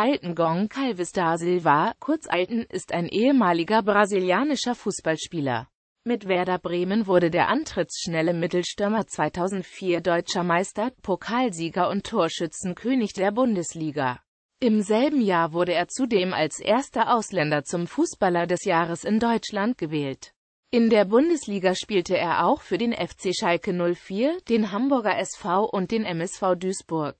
Altengong Calvis da Silva, kurz Alten, ist ein ehemaliger brasilianischer Fußballspieler. Mit Werder Bremen wurde der antrittsschnelle Mittelstürmer 2004 deutscher Meister, Pokalsieger und Torschützenkönig der Bundesliga. Im selben Jahr wurde er zudem als erster Ausländer zum Fußballer des Jahres in Deutschland gewählt. In der Bundesliga spielte er auch für den FC Schalke 04, den Hamburger SV und den MSV Duisburg.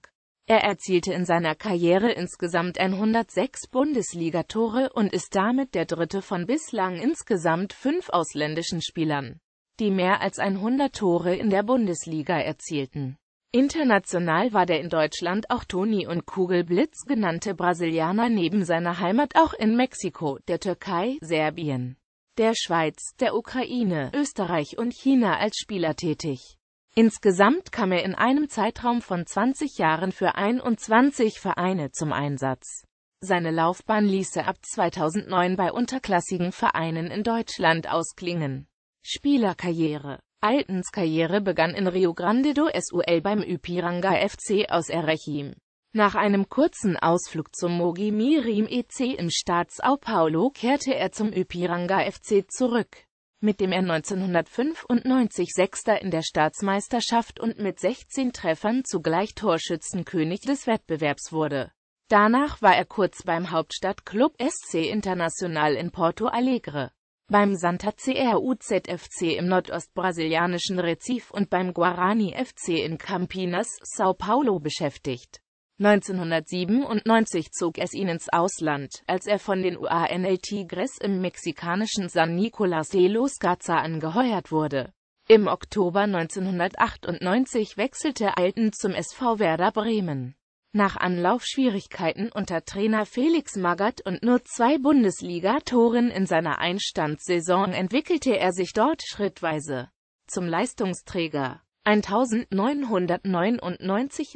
Er erzielte in seiner Karriere insgesamt 106 Bundesliga-Tore und ist damit der dritte von bislang insgesamt fünf ausländischen Spielern, die mehr als 100 Tore in der Bundesliga erzielten. International war der in Deutschland auch Toni und Kugelblitz genannte Brasilianer neben seiner Heimat auch in Mexiko, der Türkei, Serbien, der Schweiz, der Ukraine, Österreich und China als Spieler tätig. Insgesamt kam er in einem Zeitraum von 20 Jahren für 21 Vereine zum Einsatz. Seine Laufbahn ließ er ab 2009 bei unterklassigen Vereinen in Deutschland ausklingen. Spielerkarriere Altens Karriere begann in Rio Grande do Sul beim Ypiranga FC aus Erechim. Nach einem kurzen Ausflug zum Mogimirim EC im Staat Sao Paulo kehrte er zum Ypiranga FC zurück mit dem er 1995 Sechster in der Staatsmeisterschaft und mit 16 Treffern zugleich Torschützenkönig des Wettbewerbs wurde. Danach war er kurz beim Hauptstadtclub SC International in Porto Alegre, beim Santa CRUZFC im nordostbrasilianischen Recife und beim Guarani FC in Campinas, São Paulo beschäftigt 1997 zog es ihn ins Ausland, als er von den UANL Tigres im mexikanischen San Nicolás de los Garza angeheuert wurde. Im Oktober 1998 wechselte Alten zum SV Werder Bremen. Nach Anlaufschwierigkeiten unter Trainer Felix Magath und nur zwei Bundesliga-Toren in seiner Einstandssaison entwickelte er sich dort schrittweise zum Leistungsträger. 1999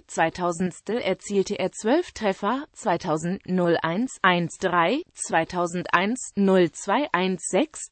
2000 erzielte er 12 Treffer, 2001 1-3, 2001 0-2 1-6,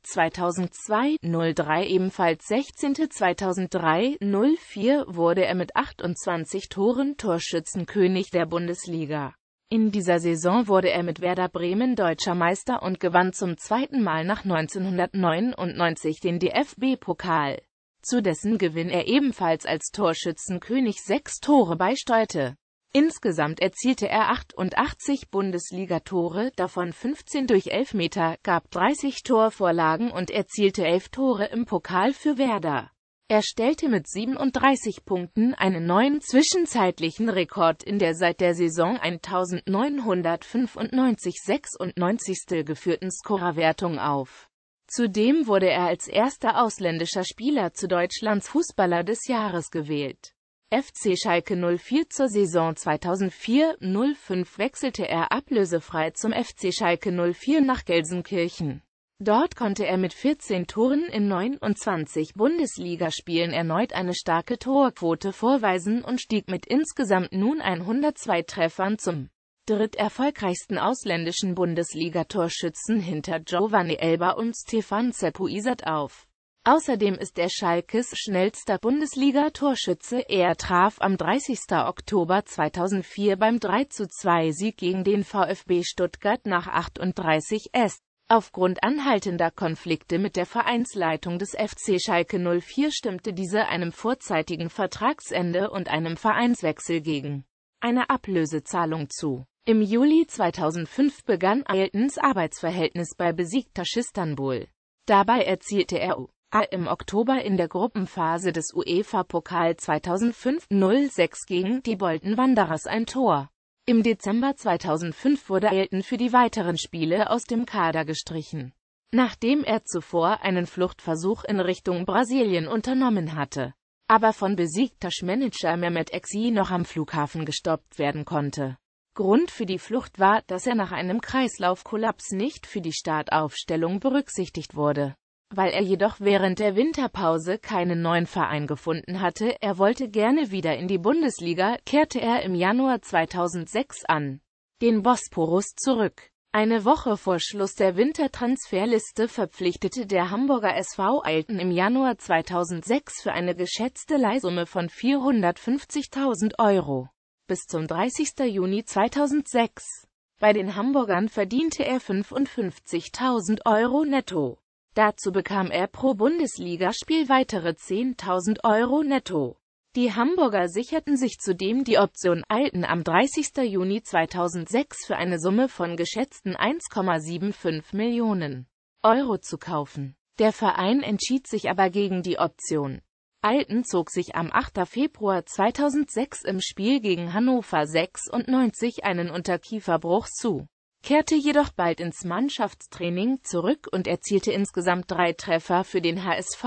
2002 0-3 ebenfalls 16. 2003 0-4 wurde er mit 28 Toren Torschützenkönig der Bundesliga. In dieser Saison wurde er mit Werder Bremen deutscher Meister und gewann zum zweiten Mal nach 1999 den DFB-Pokal zu dessen Gewinn er ebenfalls als Torschützenkönig sechs Tore beisteuerte. Insgesamt erzielte er 88 Bundesligatore, davon 15 durch Elfmeter, gab 30 Torvorlagen und erzielte 11 Tore im Pokal für Werder. Er stellte mit 37 Punkten einen neuen zwischenzeitlichen Rekord in der seit der Saison 1995-96 geführten Scorerwertung auf Zudem wurde er als erster ausländischer Spieler zu Deutschlands Fußballer des Jahres gewählt. FC Schalke 04 Zur Saison 2004-05 wechselte er ablösefrei zum FC Schalke 04 nach Gelsenkirchen. Dort konnte er mit 14 Toren in 29 Bundesligaspielen erneut eine starke Torquote vorweisen und stieg mit insgesamt nun 102 Treffern zum dritterfolgreichsten ausländischen Bundesliga-Torschützen hinter Giovanni Elba und Stefan Zepuisat auf. Außerdem ist er Schalkes schnellster Bundesliga-Torschütze, er traf am 30. Oktober 2004 beim 3 2 sieg gegen den VfB Stuttgart nach 38 S. Aufgrund anhaltender Konflikte mit der Vereinsleitung des FC Schalke 04 stimmte diese einem vorzeitigen Vertragsende und einem Vereinswechsel gegen eine Ablösezahlung zu im Juli 2005 begann Ailtons Arbeitsverhältnis bei besiegter Istanbul. Dabei erzielte er A im Oktober in der Gruppenphase des UEFA-Pokal 2005-06 gegen die Bolton Wanderers ein Tor. Im Dezember 2005 wurde Ailton für die weiteren Spiele aus dem Kader gestrichen, nachdem er zuvor einen Fluchtversuch in Richtung Brasilien unternommen hatte, aber von besiegter Manager Mehmet Exi noch am Flughafen gestoppt werden konnte. Grund für die Flucht war, dass er nach einem Kreislaufkollaps nicht für die Startaufstellung berücksichtigt wurde. Weil er jedoch während der Winterpause keinen neuen Verein gefunden hatte, er wollte gerne wieder in die Bundesliga, kehrte er im Januar 2006 an den Bosporus zurück. Eine Woche vor Schluss der Wintertransferliste verpflichtete der Hamburger SV Alten im Januar 2006 für eine geschätzte Leihsumme von 450.000 Euro bis zum 30. Juni 2006. Bei den Hamburgern verdiente er 55.000 Euro netto. Dazu bekam er pro Bundesligaspiel weitere 10.000 Euro netto. Die Hamburger sicherten sich zudem die Option Alten am 30. Juni 2006 für eine Summe von geschätzten 1,75 Millionen Euro zu kaufen. Der Verein entschied sich aber gegen die Option. Alten zog sich am 8. Februar 2006 im Spiel gegen Hannover 96 einen Unterkieferbruch zu, kehrte jedoch bald ins Mannschaftstraining zurück und erzielte insgesamt drei Treffer für den HSV.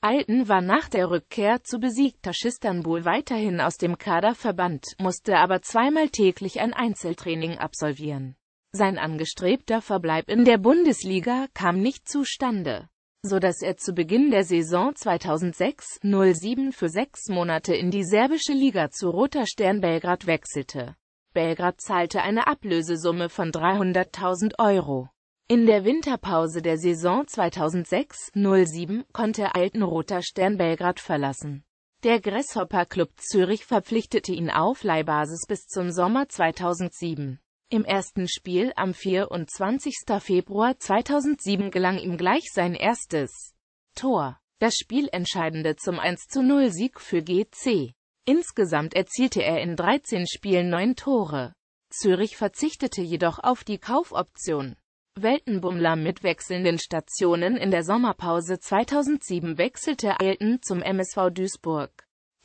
Alten war nach der Rückkehr zu besiegter Schistanbul weiterhin aus dem Kader verbannt, musste aber zweimal täglich ein Einzeltraining absolvieren. Sein angestrebter Verbleib in der Bundesliga kam nicht zustande so dass er zu Beginn der Saison 2006-07 für sechs Monate in die serbische Liga zu Roter Stern Belgrad wechselte. Belgrad zahlte eine Ablösesumme von 300.000 Euro. In der Winterpause der Saison 2006-07 konnte Alten Roter Stern Belgrad verlassen. Der Grasshopper Club Zürich verpflichtete ihn auf Leihbasis bis zum Sommer 2007. Im ersten Spiel am 24. Februar 2007 gelang ihm gleich sein erstes Tor, das spielentscheidende zum 1-0-Sieg für GC. Insgesamt erzielte er in 13 Spielen 9 Tore. Zürich verzichtete jedoch auf die Kaufoption. Weltenbummler mit wechselnden Stationen in der Sommerpause 2007 wechselte Ailton zum MSV Duisburg.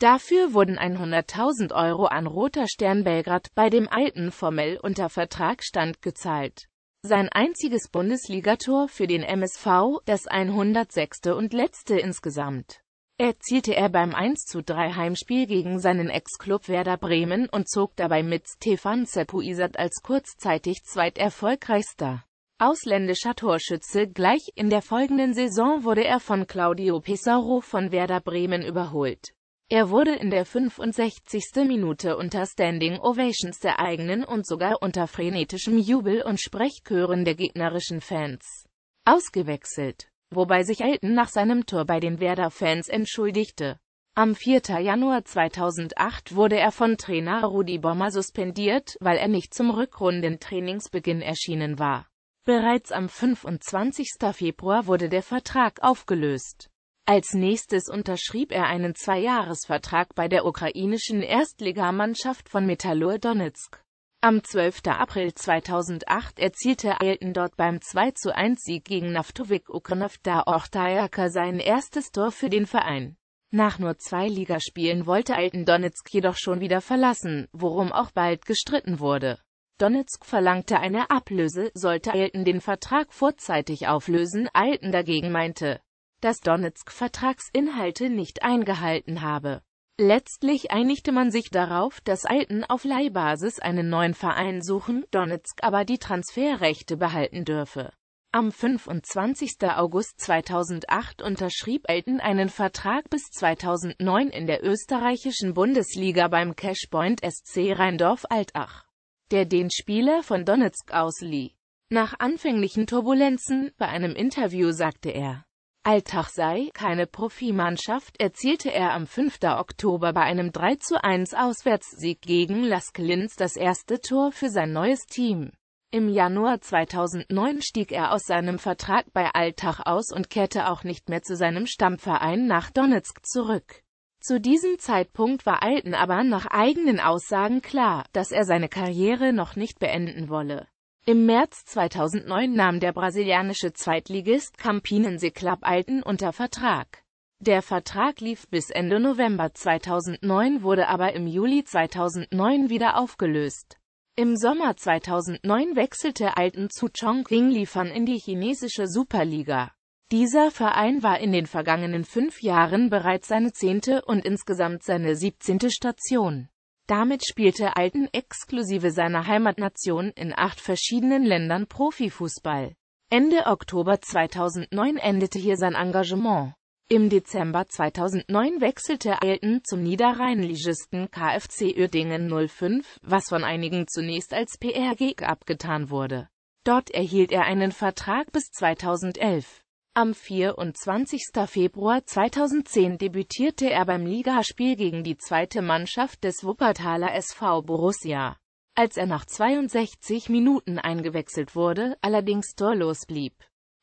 Dafür wurden 100.000 Euro an Roter Stern Belgrad, bei dem Alten formell unter Vertrag stand, gezahlt. Sein einziges Bundesligator für den MSV, das 106. und letzte insgesamt, erzielte er beim 1 zu 3 Heimspiel gegen seinen Ex-Club Werder Bremen und zog dabei mit Stefan Sepuisat als kurzzeitig zweiterfolgreichster ausländischer Torschütze. Gleich in der folgenden Saison wurde er von Claudio Pizarro von Werder Bremen überholt. Er wurde in der 65. Minute unter Standing Ovations der eigenen und sogar unter frenetischem Jubel und Sprechchören der gegnerischen Fans ausgewechselt, wobei sich Elton nach seinem Tor bei den Werder-Fans entschuldigte. Am 4. Januar 2008 wurde er von Trainer Rudi Bommer suspendiert, weil er nicht zum Rückrundentrainingsbeginn erschienen war. Bereits am 25. Februar wurde der Vertrag aufgelöst. Als nächstes unterschrieb er einen Zweijahresvertrag bei der ukrainischen Erstligamannschaft von Metallur Donetsk. Am 12. April 2008 erzielte Ailton dort beim 2-1-Sieg gegen Naftovik Ukranavda Ortajaka sein erstes Tor für den Verein. Nach nur zwei Ligaspielen wollte Ailton Donetsk jedoch schon wieder verlassen, worum auch bald gestritten wurde. Donetsk verlangte eine Ablöse, sollte Ailton den Vertrag vorzeitig auflösen, Ailton dagegen meinte, dass Donetsk Vertragsinhalte nicht eingehalten habe. Letztlich einigte man sich darauf, dass Alten auf Leihbasis einen neuen Verein suchen, Donetsk aber die Transferrechte behalten dürfe. Am 25. August 2008 unterschrieb Alten einen Vertrag bis 2009 in der österreichischen Bundesliga beim Cashpoint SC Rheindorf-Altach, der den Spieler von Donetsk auslieh. Nach anfänglichen Turbulenzen, bei einem Interview sagte er, Alltag sei, keine Profimannschaft, erzielte er am 5. Oktober bei einem 3-1 Auswärtssieg gegen Lask Linz das erste Tor für sein neues Team. Im Januar 2009 stieg er aus seinem Vertrag bei Alltag aus und kehrte auch nicht mehr zu seinem Stammverein nach Donetsk zurück. Zu diesem Zeitpunkt war Alten aber nach eigenen Aussagen klar, dass er seine Karriere noch nicht beenden wolle. Im März 2009 nahm der brasilianische Zweitligist Campinense Club Alten unter Vertrag. Der Vertrag lief bis Ende November 2009, wurde aber im Juli 2009 wieder aufgelöst. Im Sommer 2009 wechselte Alten zu Chongqing Liefern in die chinesische Superliga. Dieser Verein war in den vergangenen fünf Jahren bereits seine zehnte und insgesamt seine siebzehnte Station. Damit spielte Alten exklusive seiner Heimatnation in acht verschiedenen Ländern Profifußball. Ende Oktober 2009 endete hier sein Engagement. Im Dezember 2009 wechselte Alten zum Niederrheinligisten KFC Uerdingen 05, was von einigen zunächst als PR-Gig abgetan wurde. Dort erhielt er einen Vertrag bis 2011. Am 24. Februar 2010 debütierte er beim Ligaspiel gegen die zweite Mannschaft des Wuppertaler SV Borussia. Als er nach 62 Minuten eingewechselt wurde, allerdings torlos blieb.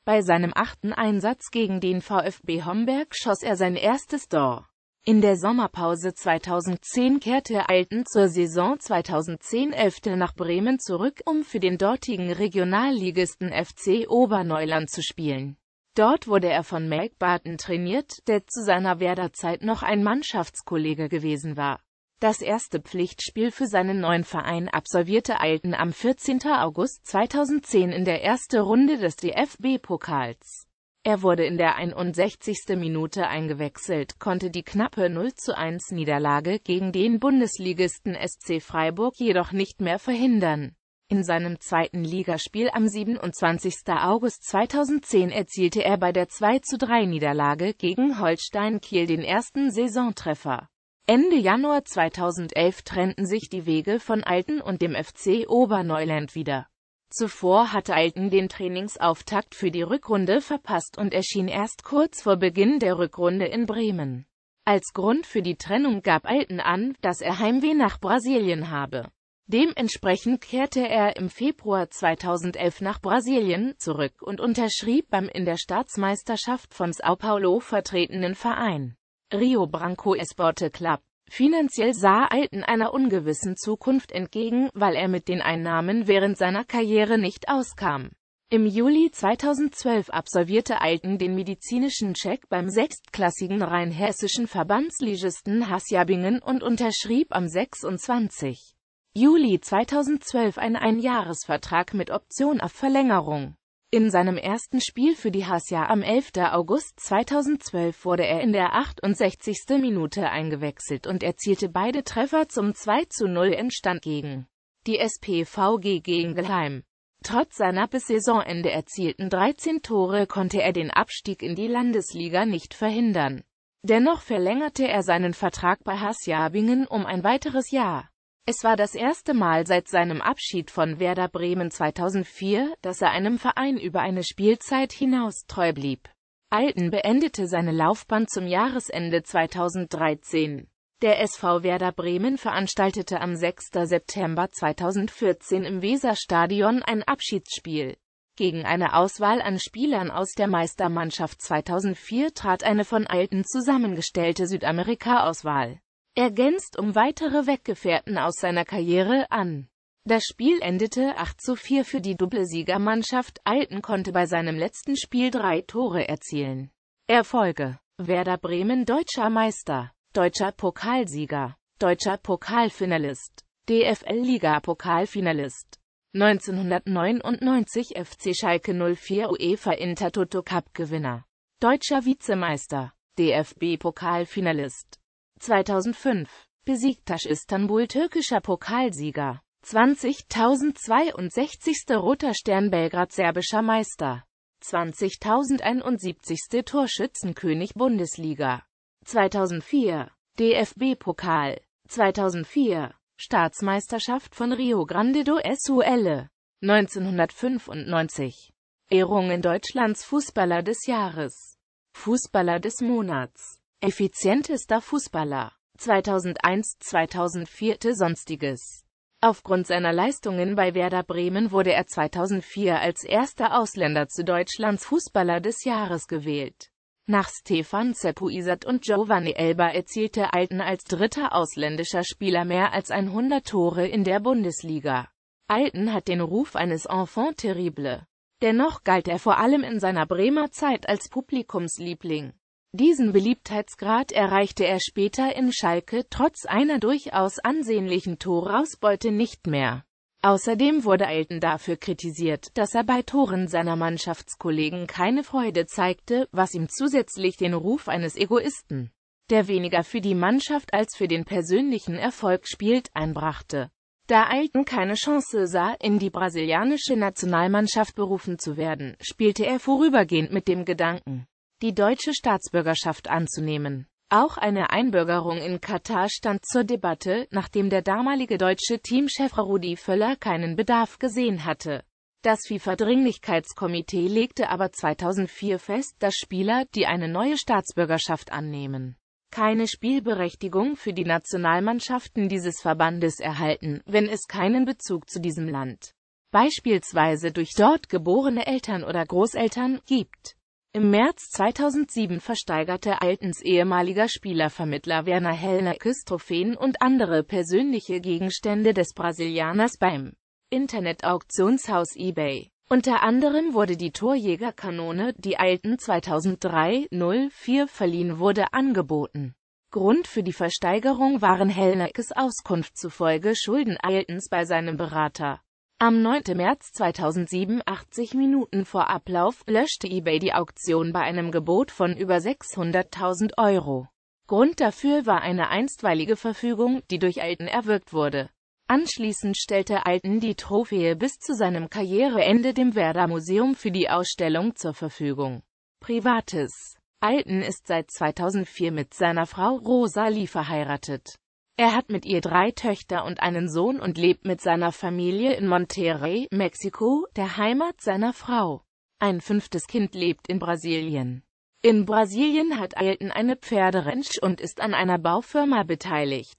Bei seinem achten Einsatz gegen den VfB Homberg schoss er sein erstes Tor. In der Sommerpause 2010 kehrte Alten zur Saison 2010-11 nach Bremen zurück, um für den dortigen Regionalligisten FC Oberneuland zu spielen. Dort wurde er von Mike Barton trainiert, der zu seiner Werderzeit noch ein Mannschaftskollege gewesen war. Das erste Pflichtspiel für seinen neuen Verein absolvierte Eilten am 14. August 2010 in der ersten Runde des DFB-Pokals. Er wurde in der 61. Minute eingewechselt, konnte die knappe 0 zu 1 Niederlage gegen den Bundesligisten SC Freiburg jedoch nicht mehr verhindern. In seinem zweiten Ligaspiel am 27. August 2010 erzielte er bei der 2-3-Niederlage gegen Holstein Kiel den ersten Saisontreffer. Ende Januar 2011 trennten sich die Wege von Alten und dem FC Oberneuland wieder. Zuvor hatte Alten den Trainingsauftakt für die Rückrunde verpasst und erschien erst kurz vor Beginn der Rückrunde in Bremen. Als Grund für die Trennung gab Alten an, dass er Heimweh nach Brasilien habe. Dementsprechend kehrte er im Februar 2011 nach Brasilien zurück und unterschrieb beim in der Staatsmeisterschaft von São Paulo vertretenen Verein Rio Branco Esporte Club. Finanziell sah Alten einer ungewissen Zukunft entgegen, weil er mit den Einnahmen während seiner Karriere nicht auskam. Im Juli 2012 absolvierte Alten den medizinischen Check beim sechstklassigen rheinhessischen Verbandsligisten Hassjabingen und unterschrieb am 26. Juli 2012 einen Einjahresvertrag mit Option auf Verlängerung. In seinem ersten Spiel für die Hasja am 11. August 2012 wurde er in der 68. Minute eingewechselt und erzielte beide Treffer zum 2 zu 0 Endstand gegen die SPVG gegen Geheim. Trotz seiner bis Saisonende erzielten 13 Tore konnte er den Abstieg in die Landesliga nicht verhindern. Dennoch verlängerte er seinen Vertrag bei Hasjabingen um ein weiteres Jahr. Es war das erste Mal seit seinem Abschied von Werder Bremen 2004, dass er einem Verein über eine Spielzeit hinaus treu blieb. Alten beendete seine Laufbahn zum Jahresende 2013. Der SV Werder Bremen veranstaltete am 6. September 2014 im Weserstadion ein Abschiedsspiel. Gegen eine Auswahl an Spielern aus der Meistermannschaft 2004 trat eine von Alten zusammengestellte Südamerika-Auswahl ergänzt um weitere Weggefährten aus seiner Karriere an. Das Spiel endete 8 zu 4 für die Doppelsiegermannschaft. Alten konnte bei seinem letzten Spiel drei Tore erzielen. Erfolge Werder Bremen deutscher Meister, deutscher Pokalsieger, deutscher Pokalfinalist, DFL-Liga-Pokalfinalist. 1999 FC Schalke 04 UEFA Intertoto Cup Gewinner, deutscher Vizemeister, DFB-Pokalfinalist. 2005 Besiegtasch Istanbul türkischer Pokalsieger. 20.062. Roter Stern Belgrad serbischer Meister. 20.071. Torschützenkönig Bundesliga. 2004 DFB-Pokal. 2004 Staatsmeisterschaft von Rio Grande do Sul. 1995 Ehrungen Deutschlands Fußballer des Jahres. Fußballer des Monats. Effizientester Fußballer 2001-2004 Sonstiges Aufgrund seiner Leistungen bei Werder Bremen wurde er 2004 als erster Ausländer zu Deutschlands Fußballer des Jahres gewählt. Nach Stefan Zepuisat und Giovanni Elba erzielte Alten als dritter ausländischer Spieler mehr als 100 Tore in der Bundesliga. Alten hat den Ruf eines Enfant terrible. Dennoch galt er vor allem in seiner Bremer Zeit als Publikumsliebling. Diesen Beliebtheitsgrad erreichte er später in Schalke trotz einer durchaus ansehnlichen Torausbeute nicht mehr. Außerdem wurde Elton dafür kritisiert, dass er bei Toren seiner Mannschaftskollegen keine Freude zeigte, was ihm zusätzlich den Ruf eines Egoisten, der weniger für die Mannschaft als für den persönlichen Erfolg spielt, einbrachte. Da Elton keine Chance sah, in die brasilianische Nationalmannschaft berufen zu werden, spielte er vorübergehend mit dem Gedanken, die deutsche Staatsbürgerschaft anzunehmen. Auch eine Einbürgerung in Katar stand zur Debatte, nachdem der damalige deutsche Teamchef Rudi Völler keinen Bedarf gesehen hatte. Das FIFA-Dringlichkeitskomitee legte aber 2004 fest, dass Spieler, die eine neue Staatsbürgerschaft annehmen, keine Spielberechtigung für die Nationalmannschaften dieses Verbandes erhalten, wenn es keinen Bezug zu diesem Land, beispielsweise durch dort geborene Eltern oder Großeltern, gibt. Im März 2007 versteigerte Altens ehemaliger Spielervermittler Werner Hellnekes Trophäen und andere persönliche Gegenstände des Brasilianers beim Internetauktionshaus eBay. Unter anderem wurde die Torjägerkanone, die Alten 2003-04 verliehen wurde, angeboten. Grund für die Versteigerung waren Hellnekes Auskunft zufolge Schulden Altens bei seinem Berater. Am 9. März 2007, 80 Minuten vor Ablauf, löschte eBay die Auktion bei einem Gebot von über 600.000 Euro. Grund dafür war eine einstweilige Verfügung, die durch Alten erwirkt wurde. Anschließend stellte Alten die Trophäe bis zu seinem Karriereende dem Werder Museum für die Ausstellung zur Verfügung. Privates Alten ist seit 2004 mit seiner Frau Rosalie verheiratet. Er hat mit ihr drei Töchter und einen Sohn und lebt mit seiner Familie in Monterrey, Mexiko, der Heimat seiner Frau. Ein fünftes Kind lebt in Brasilien. In Brasilien hat Alten eine Pferderanch und ist an einer Baufirma beteiligt.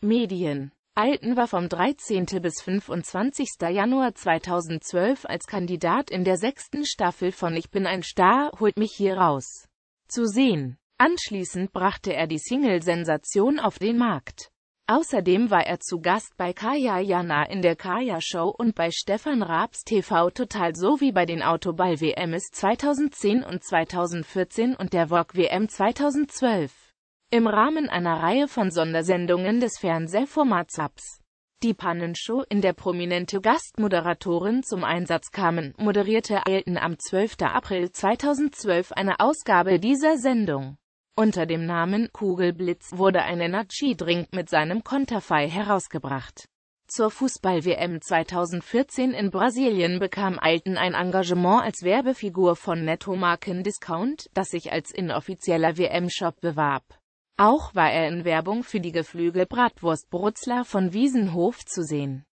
Medien Alten war vom 13. bis 25. Januar 2012 als Kandidat in der sechsten Staffel von Ich bin ein Star, holt mich hier raus. Zu sehen. Anschließend brachte er die Single-Sensation auf den Markt. Außerdem war er zu Gast bei Kaya Jana in der Kaya Show und bei Stefan Raabs TV Total sowie bei den Autoball WMs 2010 und 2014 und der Vogue WM 2012. Im Rahmen einer Reihe von Sondersendungen des Fernsehformats Ups. Die Pannenshow, in der prominente Gastmoderatorin zum Einsatz kamen, moderierte Ailton am 12. April 2012 eine Ausgabe dieser Sendung. Unter dem Namen Kugelblitz wurde ein Energy-Drink mit seinem Konterfei herausgebracht. Zur Fußball-WM 2014 in Brasilien bekam Alten ein Engagement als Werbefigur von Nettomarken-Discount, das sich als inoffizieller WM-Shop bewarb. Auch war er in Werbung für die Geflügel-Bratwurst Brutzler von Wiesenhof zu sehen.